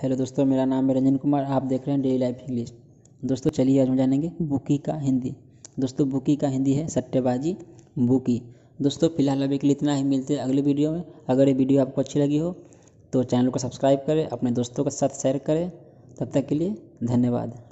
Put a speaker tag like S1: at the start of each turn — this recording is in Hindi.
S1: हेलो दोस्तों मेरा नाम है रंजन कुमार आप देख रहे हैं डेली लाइफ इंग्लिश दोस्तों चलिए आज हम जानेंगे बुकी का हिंदी दोस्तों बुकी का हिंदी है सट्टेबाजी बुकी दोस्तों फिलहाल अभी के लिए इतना ही मिलते हैं अगले वीडियो में अगर ये वीडियो आपको अच्छी लगी हो तो चैनल को सब्सक्राइब करें अपने दोस्तों के साथ शेयर करें तब तक के लिए धन्यवाद